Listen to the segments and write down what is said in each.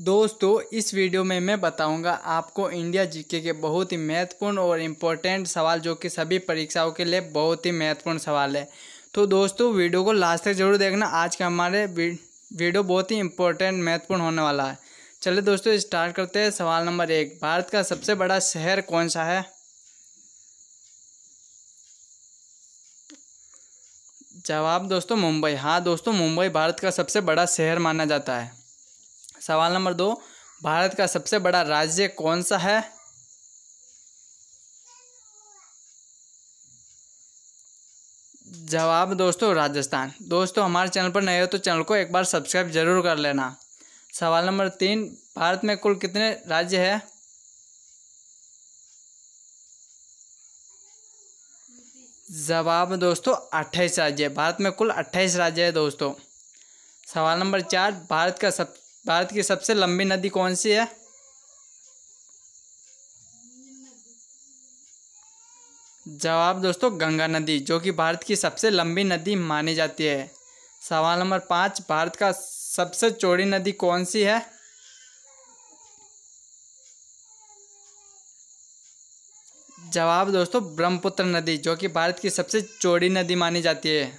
दोस्तों इस वीडियो में मैं बताऊंगा आपको इंडिया जीके के बहुत ही महत्वपूर्ण और इम्पोर्टेंट सवाल जो कि सभी परीक्षाओं के लिए बहुत ही महत्वपूर्ण सवाल है तो दोस्तों वीडियो को लास्ट तक जरूर देखना आज का हमारे वीडियो बहुत ही इम्पोर्टेंट महत्वपूर्ण होने वाला है चलिए दोस्तों स्टार्ट करते हैं सवाल नंबर एक भारत का सबसे बड़ा शहर कौन सा है जवाब दोस्तों मुंबई हाँ दोस्तों मुंबई भारत का सबसे बड़ा शहर माना जाता है सवाल नंबर दो भारत का सबसे बड़ा राज्य कौन सा है जवाब दोस्तों राजस्थान दोस्तों हमारे चैनल पर नए हो तो चैनल को एक बार सब्सक्राइब जरूर कर लेना सवाल नंबर तीन भारत में कुल कितने राज्य है जवाब दोस्तों अट्ठाईस राज्य भारत में कुल अट्ठाईस राज्य है दोस्तों सवाल नंबर चार भारत का सब भारत की सबसे लंबी नदी कौन सी है जवाब दोस्तों गंगा नदी जो कि भारत की सबसे लंबी नदी मानी जाती है सवाल नंबर पाँच भारत का सबसे चौड़ी नदी कौन सी है जवाब दोस्तों ब्रह्मपुत्र नदी जो कि भारत की सबसे चौड़ी नदी मानी जाती है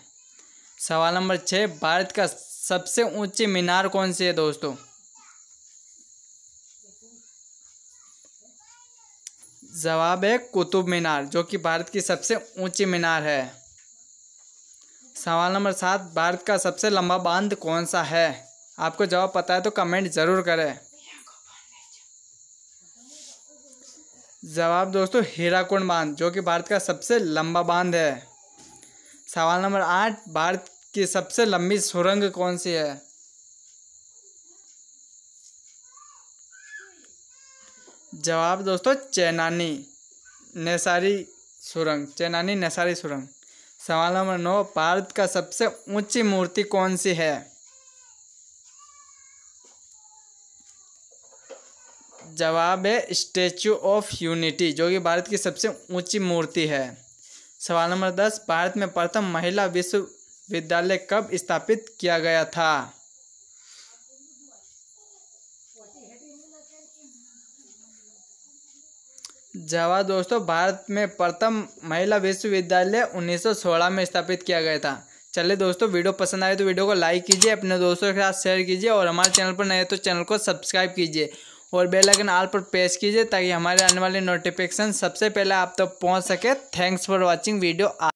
सवाल नंबर छः भारत का सबसे ऊंची मीनार कौन सी है दोस्तों जवाब है कुतुब मीनार जो कि भारत की सबसे ऊंची मीनार है सवाल नंबर सात भारत का सबसे लंबा बांध कौन सा है आपको जवाब पता है तो कमेंट ज़रूर करें जवाब दोस्तों हीराकुंड बांध जो कि भारत का सबसे लंबा बांध है सवाल नंबर आठ भारत की सबसे लंबी सुरंग कौन सी है जवाब दोस्तों चेनानी नेसारी सुरंग चेनानी नेसारी सुरंग सवाल नंबर नौ भारत का सबसे ऊंची मूर्ति कौन सी है जवाब है स्टेचू ऑफ यूनिटी जो कि भारत की सबसे ऊंची मूर्ति है सवाल नंबर दस भारत में प्रथम महिला विश्व विद्यालय कब स्थापित किया गया था जवाब दोस्तों भारत में प्रथम महिला विश्वविद्यालय 1916 में स्थापित किया गया था चलिए दोस्तों वीडियो पसंद आए तो वीडियो को लाइक कीजिए अपने दोस्तों के साथ शेयर कीजिए और हमारे चैनल पर नए तो चैनल को सब्सक्राइब कीजिए और बेल आइकन आल पर प्रेस कीजिए ताकि हमारे आने वाले नोटिफिकेशन सबसे पहले आप तक तो पहुंच सके थैंक्स फॉर वाचिंग वीडियो